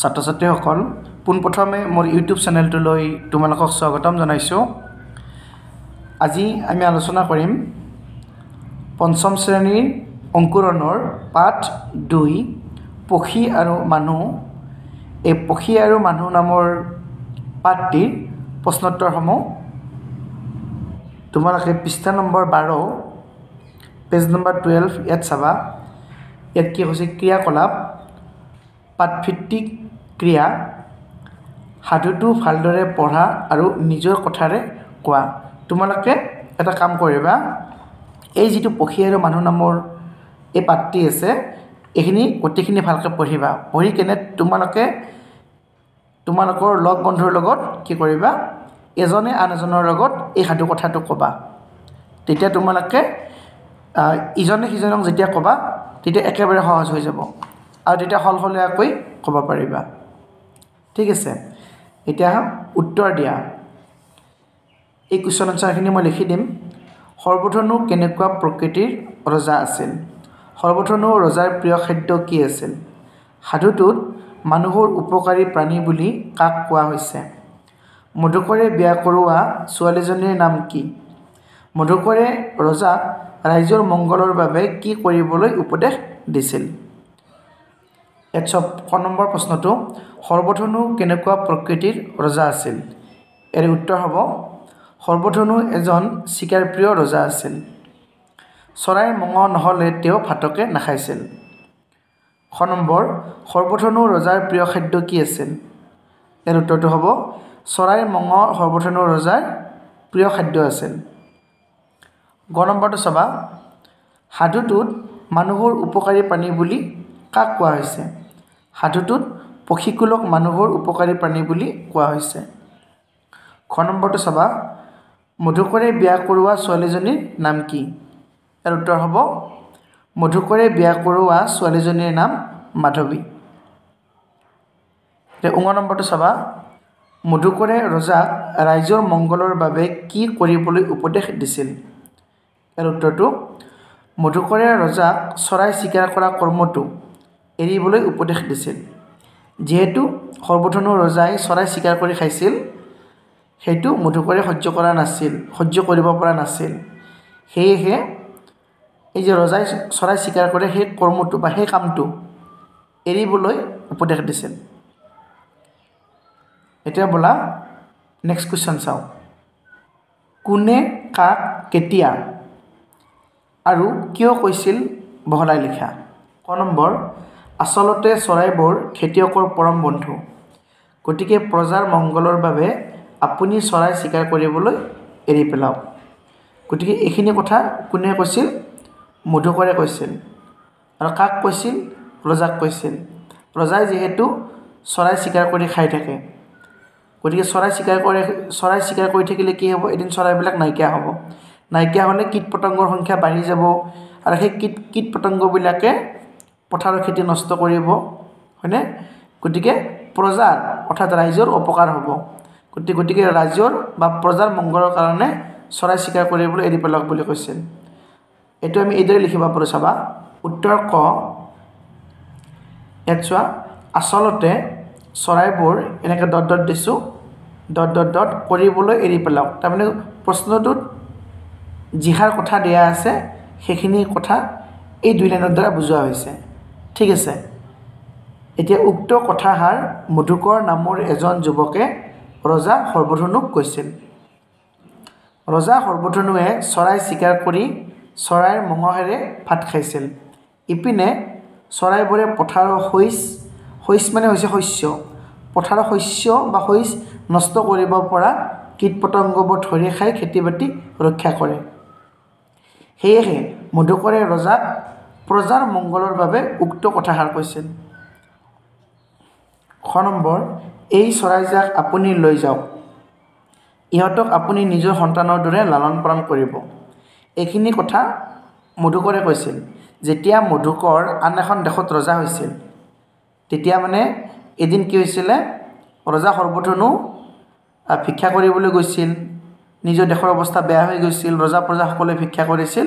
ছাত্ৰ ছাত্ৰীসকল পোনপ্ৰথমে মোৰ ইউটিউব চেনেলটোলৈ তোমালোকক স্বাগতম জনাইছোঁ আজি আমি আলোচনা কৰিম পঞ্চম শ্ৰেণীৰ অংকুৰণৰ পাঠ দুই পক্ষী আৰু মানুহ এই পক্ষী আৰু মানুহ নামৰ পাঠটিৰ প্ৰশ্নোত্তৰসমূহ তোমালোকে পৃষ্ঠা নম্বৰ বাৰ পেজ নম্বৰ টুৱেল্ভ ইয়াত চাবা ইয়াত কি হৈছে ক্ৰিয়াকলাপ পাঠভিত্তিক ক্ৰিয়া সাধুটো ভালদৰে পঢ়া আৰু নিজৰ কথাৰে কোৱা তোমালোকে এটা কাম কৰিবা এই যিটো পক্ষী আৰু মানুহ নামৰ এই পাত্ৰী আছে এইখিনি গোটেইখিনি ভালকৈ পঢ়িবা পঢ়ি কেনে তোমালোকে তোমালোকৰ লগ বন্ধুৰ লগত কি কৰিবা এজনে আন এজনৰ লগত এই সাধু কথাটো ক'বা তেতিয়া তোমালোকে ইজনে সিজনক যেতিয়া ক'বা তেতিয়া একেবাৰে সহজ হৈ যাব আৰু তেতিয়া সলসলীয়াকৈ ক'ব পাৰিবা ঠিক আছে এতিয়া উত্তৰ দিয়া এই কুৱেশ্যন আনচাৰখিনি মই লিখি দিম সৰ্বধনু কেনেকুৱা প্ৰকৃতিৰ ৰজা আছিল সৰ্বধনু ৰজাৰ প্ৰিয় খাদ্য কি আছিল সাধুটোত মানুহৰ উপকাৰী প্ৰাণী বুলি কাক কোৱা হৈছে মধুকৰে বিয়া কৰোৱা ছোৱালীজনীৰ নাম কি মধুকৰে ৰজাক ৰাইজৰ মংগলৰ বাবে কি কৰিবলৈ উপদেশ দিছিল এক ষ নম্বৰ প্ৰশ্নটো সৰ্বধনু কেনেকুৱা প্ৰকৃতিৰ ৰজা আছিল ইয়াৰে উত্তৰ হ'ব সৰ্বধনু এজন চিকাৰ প্ৰিয় ৰজা আছিল চৰাই মঙহ নহ'লে তেওঁ ফাটকে নাখাইছিল শ নম্বৰ সৰ্বধনু ৰজাৰ প্ৰিয় খাদ্য কি আছিল ইয়াৰ উত্তৰটো হ'ব চৰাই মঙহ সৰ্বধনু ৰজাৰ প্ৰিয় খাদ্য আছিল গ নম্বৰটো চাবা সাধুটোত মানুহৰ উপকাৰী প্ৰাণী বুলি কাক কোৱা হৈছে সাধুটোত পক্ষীকুলক মানুহবোৰ উপকাৰী প্ৰাণী বুলি কোৱা হৈছে খ নম্বৰটো চাবা মধুকৰে বিয়া কৰোৱা ছোৱালীজনীৰ নাম কি ইয়াৰ উত্তৰ হ'ব মধুকৰে বিয়া কৰোৱা ছোৱালীজনীৰ নাম মাধৱী উঙ নম্বৰটো চাবা মধুকৰে ৰজাক ৰাইজৰ মংগলৰ বাবে কি কৰিবলৈ উপদেশ দিছিল ইয়াৰ উত্তৰটো মধুকৰে ৰজাক চৰাই চিকাৰ কৰা কৰ্মটো এৰিবলৈ উপদেশ দিছিল যিহেতু সৰ্বধনু ৰজাই চৰাই চিকাৰ কৰি খাইছিল সেইটো মধুকৰে সহ্য কৰা নাছিল সহ্য কৰিব পৰা নাছিল সেয়েহে এই যে ৰজাই চৰাই চিকাৰ কৰে সেই কৰ্মটো বা সেই কামটো এৰিবলৈ উপদেশ দিছিল এতিয়া বোলা নেক্সট কুৱেশ্যন চাওঁ কোনে কাক কেতিয়া আৰু কিয় কৈছিল বহলাই লিখা ক নম্বৰ আচলতে চৰাইবোৰ খেতিয়কৰ পৰম বন্ধু গতিকে প্ৰজাৰ মংগলৰ বাবে আপুনি চৰাই চিকাৰ কৰিবলৈ এৰি পেলাওক গতিকে এইখিনি কথা কোনে কৈছিল মধুকৰে কৈছিল আৰু কাক কৈছিল ৰজাক কৈছিল ৰজাই যিহেতু চৰাই চিকাৰ কৰি খাই থাকে গতিকে চৰাই চিকাৰ কৰি চৰাই চিকাৰ কৰি থাকিলে কি হ'ব এদিন চৰাইবিলাক নাইকিয়া হ'ব নাইকিয়া হ'লে কীট পতংগৰ সংখ্যা বাঢ়ি যাব আৰু সেই কীট কীট পতংগবিলাকে পথাৰৰ খেতি নষ্ট কৰিব হয়নে গতিকে প্ৰজাৰ অৰ্থাৎ ৰাইজৰ অপকাৰ হ'ব গতিকে গতিকে ৰাইজৰ বা প্ৰজাৰ মংগলৰ কাৰণে চৰাই চিকাৰ কৰিবলৈ এৰি পেলাওক বুলি কৈছে এইটো আমি এইদৰে লিখিব পাৰোঁ চাবা উত্তৰ ক ইয়াত চোৱা আচলতে চৰাইবোৰ এনেকৈ ডট ডট দিছোঁ ডট ডট ডট কৰিবলৈ এৰি পেলাওক তাৰমানে প্ৰশ্নটোত যিহাৰ কথা দিয়া আছে সেইখিনি কথা এই দুই লাইনৰ দ্বাৰা বুজোৱা হৈছে ঠিক আছে এতিয়া উক্ত কথাহাৰ মধুকৰ নামৰ এজন যুৱকে ৰজা সৰ্বধনুক কৈছিল ৰজা সৰ্বধনুৱে চৰাই চিকাৰ কৰি চৰাইৰ মঙহেৰে ভাত খাইছিল ইপিনে চৰাইবোৰে পথাৰৰ শইচ শইচ মানে হৈছে শস্য পথাৰৰ শস্য বা শইচ নষ্ট কৰিব পৰা কীট পতংগবোৰ ধৰি খাই খেতি বাতি ৰক্ষা কৰে সেয়েহে মধুকৰে ৰজাক প্ৰজাৰ মংগলৰ বাবে উক্ত কথাষাৰ কৈছিল শ নম্বৰ এই চৰাইজাক আপুনি লৈ যাওক ইহঁতক আপুনি নিজৰ সন্তানৰ দৰে লালন পালন কৰিব এইখিনি কথা মধুকৰে কৈছিল যেতিয়া মধুকৰ আন এখন দেশত ৰজা হৈছিল তেতিয়া মানে এদিন কি হৈছিলে ৰজা সৰ্বধনো ভিক্ষা কৰিবলৈ গৈছিল নিজৰ দেশৰ অৱস্থা বেয়া হৈ গৈছিল ৰজা প্ৰজাসকলে ভিক্ষা কৰিছিল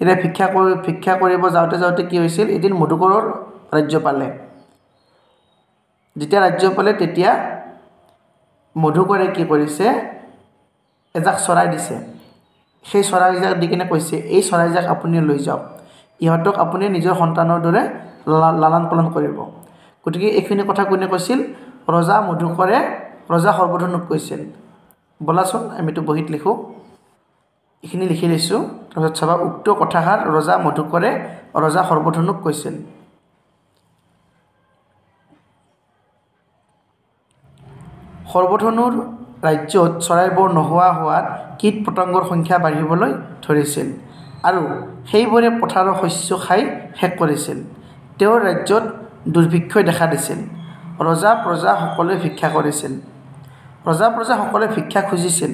এতিয়া ভিক্ষা কৰি ভিক্ষা কৰিব যাওঁতে যাওঁতে কি হৈছিল এদিন মধুকৰৰ ৰাজ্য পালে যেতিয়া ৰাজ্য পালে তেতিয়া মধুকৰে কি কৰিছে এজাক চৰাই দিছে সেই চৰাইজাক দি কিনে কৈছে এই চৰাইজাক আপুনি লৈ যাওক ইহঁতক আপুনি নিজৰ সন্তানৰ দৰে লালন পালন কৰিব গতিকে এইখিনি কথা কোনে কৈছিল ৰজা মধুকৰে ৰজা সৰ্বধনুক কৈছিল ব'লাচোন আমিতো বহীত লিখোঁ এইখিনি লিখি লৈছোঁ তাৰপিছত চাবা উক্ত কথাষাৰ ৰজা মধুকৰে ৰজা সৰ্বধনুক কৈছিল সৰ্বধনুৰ ৰাজ্যত চৰাইবোৰ নোহোৱা হোৱাত কীট পতংগৰ সংখ্যা বাঢ়িবলৈ ধৰিছিল আৰু সেইবোৰে পথাৰৰ শস্য খাই শেষ কৰিছিল তেওঁৰ ৰাজ্যত দুৰ্ভিক্ষই দেখা দিছিল ৰজা প্ৰজাসকলে ভিক্ষা কৰিছিল ৰজা প্ৰজাসকলে ভিক্ষা খুজিছিল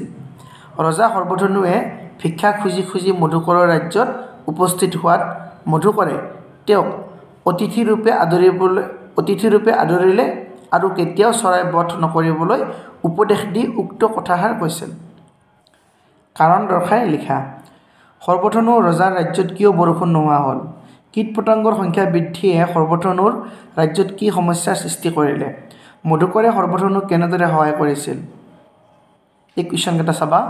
ৰজা সৰ্বধনুৱে ভিক্ষা খুজি খুজি মধুকৰৰ ৰাজ্যত উপস্থিত হোৱাত মধুকৰে তেওঁক অতিথিৰূপে আদৰিবলৈ অতিথিৰূপে আদৰিলে আৰু কেতিয়াও চৰাই বধ নকৰিবলৈ উপদেশ দি উক্ত কথাষাৰ কৈছিল কাৰণ দৰ্শাই লিখা সৰ্বধনু ৰজাৰ ৰাজ্যত কিয় বৰষুণ নোহোৱা হ'ল কীট পতংগৰ সংখ্যা বৃদ্ধিয়ে সৰ্বধনুৰ ৰাজ্যত কি সমস্যাৰ সৃষ্টি কৰিলে মধুকৰে সৰ্বধনুক কেনেদৰে সহায় কৰিছিল এই কুৱেশ্যনকেইটা চাবা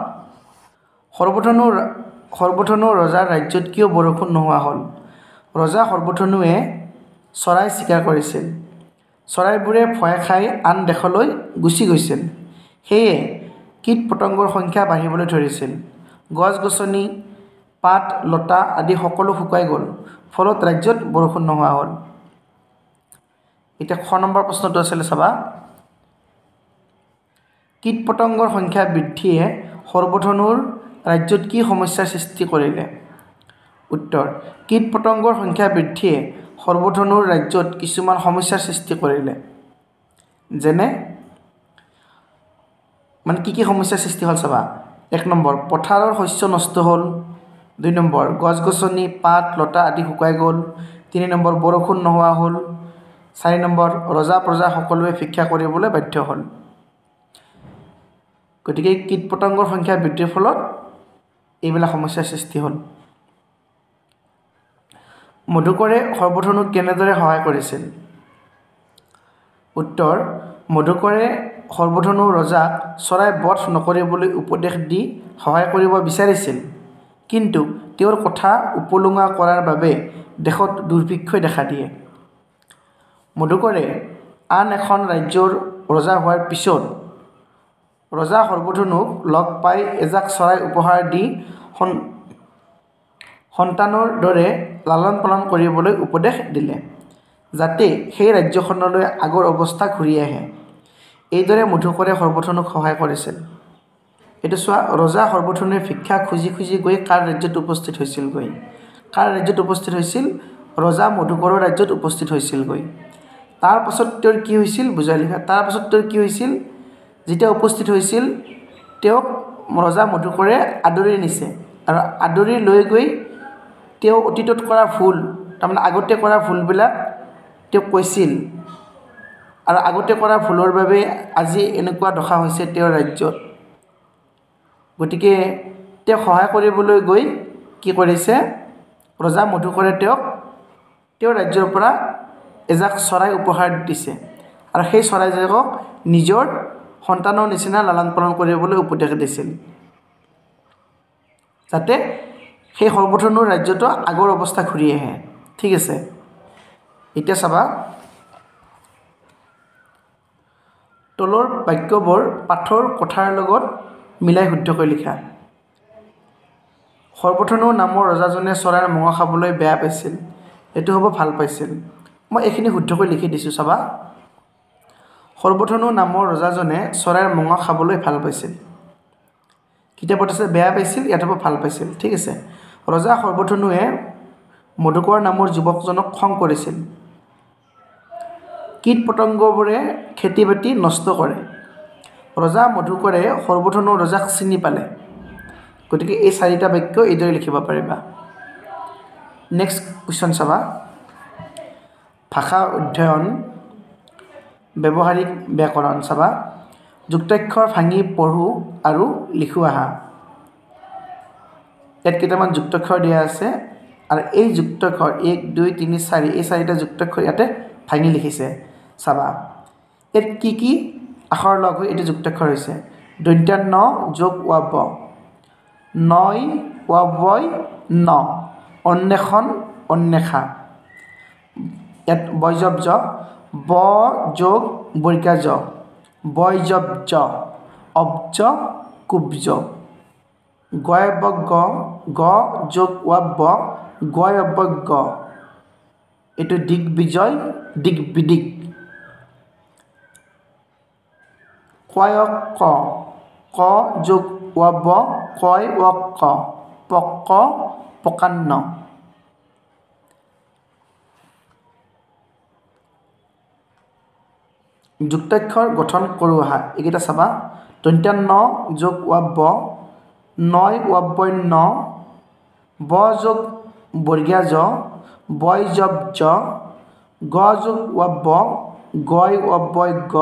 সৰ্বধনু সৰ্বধনু ৰজাৰ ৰাজ্যত কিয় বৰষুণ নোহোৱা হ'ল ৰজা সৰ্বধনুৱে চৰাই চিকাৰ কৰিছিল চৰাইবোৰে ভয় খাই আন দেশলৈ গুচি গৈছিল সেয়ে কীট পতংগৰ সংখ্যা বাঢ়িবলৈ ধৰিছিল গছ গছনি পাত লতা আদি সকলো শুকাই গ'ল ফলত ৰাজ্যত বৰষুণ নোহোৱা হ'ল এতিয়া শ নম্বৰ প্ৰশ্নটো আছিলে চাবা কীট পতংগৰ সংখ্যা বৃদ্ধিয়ে সৰ্বধনুৰ ৰাজ্যত কি সমস্যাৰ সৃষ্টি কৰিলে উত্তৰ কীট পতংগৰ সংখ্যা বৃদ্ধিয়ে সৰ্বধনুৰ ৰাজ্যত কিছুমান সমস্যাৰ সৃষ্টি কৰিলে যেনে মানে কি কি সমস্যাৰ সৃষ্টি হ'ল চাবা এক নম্বৰ পথাৰৰ শস্য নষ্ট হ'ল দুই নম্বৰ গছ গছনি পাত লতা আদি শুকাই গ'ল তিনি নম্বৰ বৰষুণ নোহোৱা হ'ল চাৰি নম্বৰ ৰজা প্ৰজা সকলোৱে ভিক্ষা কৰিবলৈ বাধ্য হ'ল গতিকে কীট পতংগৰ সংখ্যা বৃদ্ধিৰ ফলত এইবিলাক সমস্যাৰ সৃষ্টি হ'ল মধুকৰে সৰ্বধনুক কেনেদৰে সহায় কৰিছিল উত্তৰ মধুকৰে সৰ্বধনু ৰজাক চৰাই বধ নকৰিবলৈ উপদেশ দি সহায় কৰিব বিচাৰিছিল কিন্তু তেওঁৰ কথা উপলুঙা কৰাৰ বাবে দেশত দুৰ্ভিক্ষই দেখা দিয়ে মধুকৰে আন এখন ৰাজ্যৰ ৰজা হোৱাৰ পিছত ৰজা সৰ্বধনুক লগ পাই এজাক চৰাই উপহাৰ দি সন্তানৰ দৰে লালন পালন কৰিবলৈ উপদেশ দিলে যাতে সেই ৰাজ্যখনলৈ আগৰ অৱস্থা ঘূৰি আহে এইদৰে মধুকৰে সৰ্বধনুক সহায় কৰিছিল এইটো চোৱা ৰজা সৰ্বধনুৱে ভিক্ষা খুজি খুজি গৈ কাৰ ৰাজ্যত উপস্থিত হৈছিলগৈ কাৰ ৰাজ্যত উপস্থিত হৈছিল ৰজা মধুকৰৰ ৰাজ্যত উপস্থিত হৈছিলগৈ তাৰপাছত তেওঁৰ কি হৈছিল বুজালিখা তাৰপাছত তেওঁৰ কি হৈছিল যেতিয়া উপস্থিত হৈছিল তেওঁক ৰজা মধুকৰে আদৰি নিছে আৰু আদৰি লৈ গৈ তেওঁ অতীতত কৰা ভুল তাৰমানে আগতে কৰা ভুলবিলাক তেওঁক কৈছিল আৰু আগতে কৰা ভুলৰ বাবে আজি এনেকুৱা দশা হৈছে তেওঁৰ ৰাজ্যত গতিকে তেওঁক সহায় কৰিবলৈ গৈ কি কৰিছে ৰজা মধুকৰে তেওঁক তেওঁৰ ৰাজ্যৰ পৰা এজাক চৰাই উপহাৰ দিছে আৰু সেই চৰাইজাকক নিজৰ সন্তানৰ নিচিনা লালন পালন কৰিবলৈ উপদেশ দিছিল যাতে সেই সৰ্বধৰ্ণৰ ৰাজ্যটো আগৰ অৱস্থা ঘূৰি আহে ঠিক আছে এতিয়া চাবা তলৰ বাক্যবোৰ পাঠৰ কথাৰ লগত মিলাই শুদ্ধকৈ লিখা সৰ্বথনু নামৰ ৰজাজনে চৰাইৰ মঙহ খাবলৈ বেয়া পাইছিল এইটো হ'ব ভাল পাইছিল মই এইখিনি শুদ্ধকৈ লিখি দিছোঁ চাবা সৰ্বধনু নামৰ ৰজাজনে চৰাইৰ মঙা খাবলৈ ভাল পাইছিল কেতিয়াবা তাৰপিছত বেয়া পাইছিল ইয়াতো ভাল পাইছিল ঠিক আছে ৰজা সৰ্বধনুৱে মধুকৰ নামৰ যুৱকজনক খং কৰিছিল কীট পতংগবোৰে খেতি বাতি নষ্ট কৰে ৰজা মধুকৰে সৰ্বধনু ৰজাক চিনি পালে গতিকে এই চাৰিটা বাক্য এইদৰে লিখিব পাৰিবা নেক্সট কুৱেশ্যন চাবা ভাষা অধ্যয়ন ব্যৱহাৰিক ব্যাকৰণ চাবা যুক্তাক্ষৰ ভাঙি পঢ়োঁ আৰু লিখো আহা ইয়াত কেইটামান যুক্তাক্ষৰ দিয়া আছে আৰু এই যুক্তক্ষৰ এক দুই তিনি চাৰি এই চাৰিটা যুক্তাক্ষৰ ইয়াতে ভাঙি লিখিছে চাবা ইয়াত কি কি আখৰ লগ হৈ এইটো যুক্তাক্ষৰ হৈছে দৈত্য ন যোগ ৱাব নই ৱাবই ন অন্বেষণ অন্বেষা ইয়াত বজব্য ব যোগ বৈকাজ বৈজব্জ অব্জ কুব্জ গয়বজ্ঞ গ যোগ ৱাব্য গয়বজ্ঞ এইটো দিগ্বিজয় দিগ্বিদিক কয়ক ক যোগ ৱাব কয় অক পক পকান্ন যুক্তাক্ষৰ গঠন কৰোঁ আহা এইকেইটা চাবা তন্তীয়া ন যোগ ৱাব্য নই ৱাব্যই ন ব যোগ বৰ্গীয়া জ বই যব জ গ যোগ ৱাব্য গই ৱাব্যই গ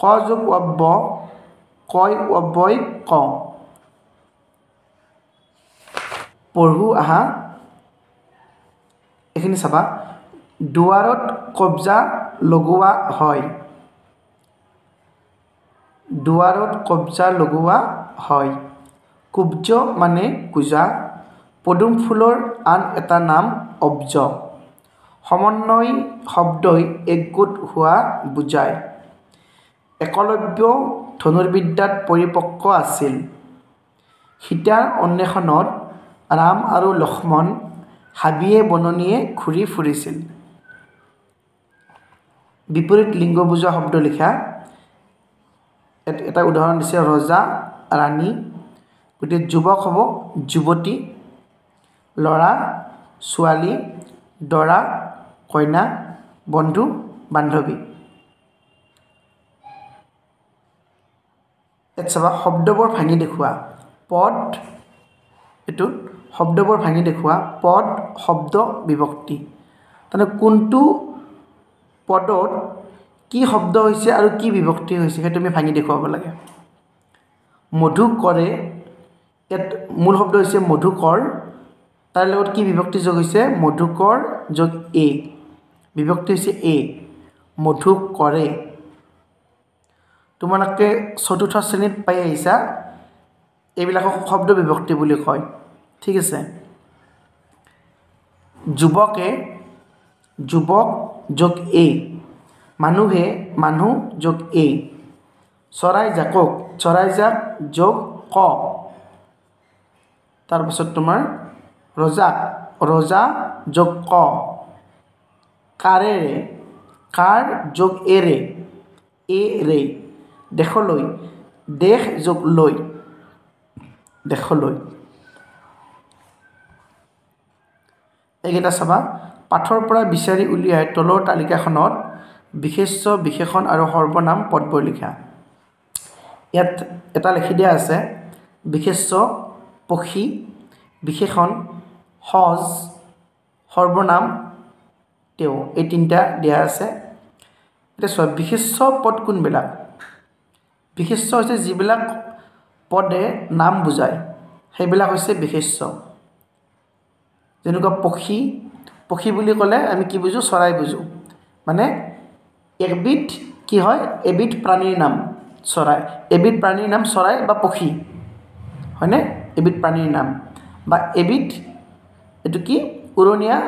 ক যোগ ৱাব্য কই ৱাব্যই ক পঢ়ো আহা এইখিনি চাবা দুৱাৰত কব্জা লগোৱা হয় দুৱাৰত কব্জা লগোৱা হয় কুব্জ মানে কোজা পদুম ফুলৰ আন এটা নাম অব্জ সমন্বয় শব্দই একগোট হোৱা বুজায় একলব্য ধনুৰ্বিদ্যাত পৰিপক্ক আছিল সীতাৰ অন্বেষণত ৰাম আৰু লক্ষ্মণ হাবিয়ে বননিয়ে ঘূৰি ফুৰিছিল বিপৰীত লিংগ বুজোৱা শব্দ লিখা এটা উদাহৰণ দিছে ৰজা ৰাণী গতিকে যুৱক হ'ব যুৱতী ল'ৰা ছোৱালী দৰা কইনা বন্ধু বান্ধৱী ইয়াত চাবা শব্দবোৰ ভাঙি দেখুওৱা পদ এইটোত শব্দবোৰ ভাঙি দেখুওৱা পদ শব্দ বিভক্তি তাৰমানে কোনটো পদত কি শব্দ হৈছে আৰু কি বিভক্তি হৈছে সেইটো আমি ভাঙি দেখুৱাব লাগে মধু কৰে ইয়াত মূল শব্দ হৈছে মধুকৰ তাৰ লগত কি বিভক্তি যোগ হৈছে মধুকৰ যোগ এ বিভক্তি হৈছে এ মধু কৰে তোমালোকে চতুৰ্থ শ্ৰেণীত পাই আহিছা এইবিলাকক শব্দ বিভক্তি বুলি কয় ঠিক আছে যুৱকে যুৱক যোগ এ মানুহে মানুহ যোগ এ চৰাই জাকক চৰাই জাক যোগ ক তাৰপাছত তোমাৰ ৰজাক ৰজা যোগ ক কাৰেৰে কাৰ যোগ এৰে এ ৰে দেশলৈ দেশ যোগ লৈ দেশলৈ এইকেইটা চাবা পাঠৰ পৰা বিচাৰি উলিয়াই তলৰ তালিকাখনত বিশেষ বিশেষণ আৰু সৰ্বনাম পদবোৰ লিখা ইয়াত এটা লিখি দিয়া আছে বিশেষ পক্ষী বিশেষণ সজ সৰ্বনাম তেওঁ এই তিনিটা দিয়া আছে এতিয়া চোৱা বিশেষ পদ কোনবিলাক বিশেষ হৈছে যিবিলাক পদে নাম বুজায় সেইবিলাক হৈছে বিশেষ্য যেনেকুৱা পক্ষী পক্ষী বুলি ক'লে আমি কি বুজোঁ চৰাই বুজোঁ মানে এবিধ কি হয় এবিধ প্ৰাণীৰ নাম চৰাই এবিধ প্ৰাণীৰ নাম চৰাই বা পক্ষী হয়নে এবিধ প্ৰাণীৰ নাম বা এবিধ এইটো কি উৰণীয়া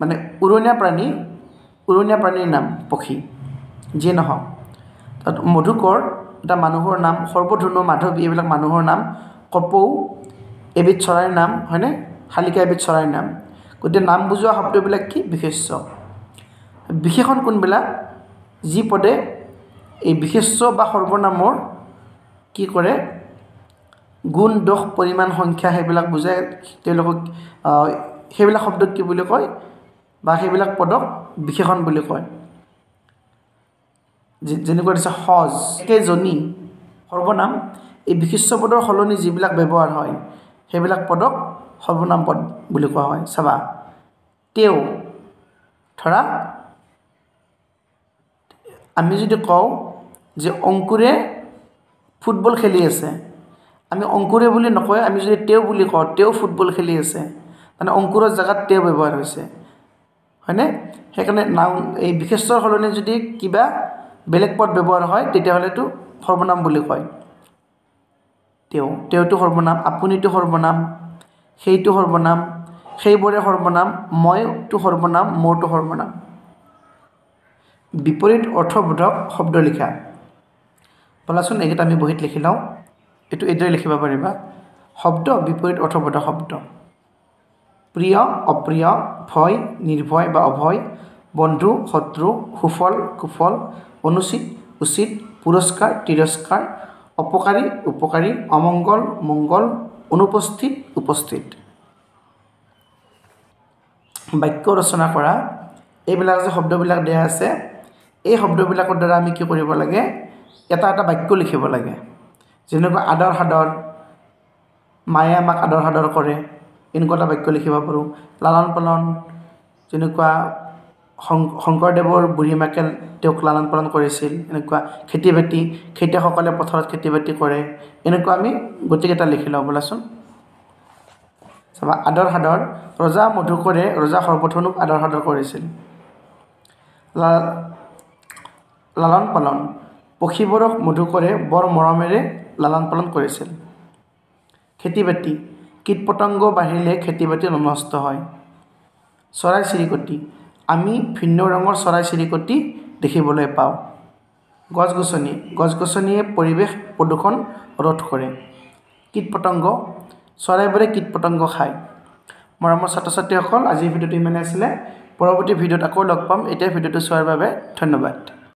মানে উৰণীয়া প্ৰাণী উৰণীয়া প্ৰাণীৰ নাম পক্ষী যিয়ে নহওক তাত মধুকৰ এটা মানুহৰ নাম সৰ্বধুনু মাধৱী এইবিলাক মানুহৰ নাম কপৌ এবিধ চৰাইৰ নাম হয়নে শালিকা এবিধ চৰাইৰ নাম গতিকে নাম বুজোৱা শব্দবিলাক কি বিশেষ্য বিশেষণ কোনবিলাক যি পদে এই বিশেষ্য বা সৰ্বনামৰ কি কৰে গুণ দোষ পৰিমাণ সংখ্যা সেইবিলাক বুজাই তেওঁলোকক সেইবিলাক শব্দক কি বুলি কয় বা সেইবিলাক পদক বিশেষণ বুলি কয় যেনেকুৱা দিছে সজ কেইজনী সৰ্বনাম এই বিশিষ্ট পদৰ সলনি যিবিলাক ব্যৱহাৰ হয় সেইবিলাক পদক সৰ্বনাম পদ বুলি কোৱা হয় চাবা তেওঁ ধৰা আমি যদি কওঁ যে অংকুৰে ফুটবল খেলি আছে আমি অংকুৰে বুলি নকয় আমি যদি তেওঁ বুলি কওঁ তেওঁ ফুটবল খেলি আছে মানে অংকুৰৰ জেগাত তেওঁ ব্যৱহাৰ হৈছে হয়নে সেইকাৰণে নাম এই বিশেষৰ সলনি যদি কিবা বেলেগ পদ ব্যৱহাৰ হয় তেতিয়াহ'লেতো সৰ্বনাম বুলি কয় তেওঁ তেওঁটো সৰ্বনাম আপুনিতো সৰ্বনাম সেইটো সৰ্বনাম সেইবোৰে সৰ্বনাম মইটো সৰ্বনাম মোৰটো সৰ্বনাম বিপৰীত অৰ্থবোধক শব্দ লিখা বলাচোন এইকেইটা আমি বহীত লিখি লওঁ এইটো এইদৰে লিখিব পাৰিবা শব্দ বিপৰীত অৰ্থবোধক শব্দ প্ৰিয় অপ্ৰিয় ভয় নিৰ্ভয় বা অভয় বন্ধু শত্ৰু সুফল কুফল অনুচিত উচিত পুৰস্কাৰ তিৰস্কাৰ অপকাৰী উপকাৰী অমংগল মংগল অনুপস্থিত উপস্থিত বাক্য ৰচনা কৰা এইবিলাক যে শব্দবিলাক দিয়া আছে এই শব্দবিলাকৰ দ্বাৰা আমি কি কৰিব লাগে এটা এটা বাক্য লিখিব লাগে যেনেকুৱা আদৰ সাদৰ মায়ে আমাক আদৰ সাদৰ কৰে এনেকুৱা এটা বাক্য লিখিব পাৰোঁ লালন পালন যেনেকুৱা শং শংকৰদেৱৰ বুঢ়ী মাকে তেওঁক লালন পালন কৰিছিল এনেকুৱা খেতি বাতি খেতিয়কসকলে পথাৰত খেতি বাতি কৰে এনেকুৱা আমি গোটেইকেইটা লিখি লওঁ বোলাচোন চাবা আদৰ সাদৰ ৰজা মধুকৰে ৰজা সৰ্বথনুক আদৰ সাদৰ কৰিছিল লাল লালন পালন পক্ষীবোৰক মধুকৰে বৰ মৰমেৰে লালন পালন কৰিছিল খেতি বাতি কীট পতংগ বাঢ়িলে খেতি বাতি নষ্ট হয় চৰাই চিৰিকটি আমি ভিন্ন ৰঙৰ চৰাই চিৰিকটি দেখিবলৈ পাওঁ গছ গছনি গছ গছনিয়ে পৰিৱেশ প্ৰদূষণ ৰোধ কৰে কীট পতংগ চৰাইবোৰে কীট পতংগ খায় মৰমৰ ছাত্ৰ ছাত্ৰীসকল আজিৰ ভিডিঅ'টো ইমানেই আছিলে পৰৱৰ্তী ভিডিঅ'ত আকৌ লগ পাম এতিয়া ভিডিঅ'টো চোৱাৰ বাবে ধন্যবাদ